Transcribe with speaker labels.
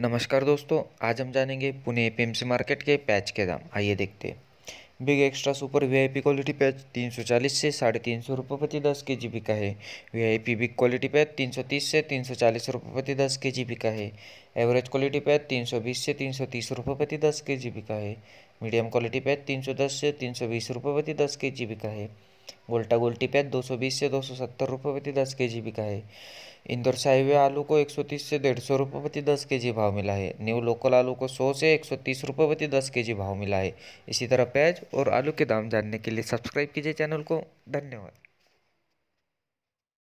Speaker 1: नमस्कार दोस्तों
Speaker 2: आज हम जानेंगे पुणे एपीएमसी मार्केट के पैच के दाम आइए देखते हैं big extra super VIP quality पैच 340 से साढ़े तीन सौ रुपये प्रति दस के जी का है वीआईपी बिग क्वालिटी पैच 330 से तीन सौ चालीस रुपये प्रति दस के जी का है एवरेज क्वालिटी पैच 320 से तीन सौ तीस रुपये प्रति दस के जी का है मीडियम क्वालिटी पैच 310 से तीन सौ बीस रुपये प्रति दस के जी का है गोल्टा गोल्टी प्याज दो सौ बीस से दो सौ सत्तर रुपये प्रति दस के जी बिका है इंदौर साहिब आलू को एक सौ तीस से डेढ़ सौ रुपये प्रति दस के जी भाव मिला है न्यू लोकल आलू को सौ से एक सौ तीस रुपये प्रति दस के जी भाव मिला है इसी तरह प्याज और आलू के दाम जानने के लिए सब्सक्राइब कीजिए चैनल को
Speaker 3: धन्यवाद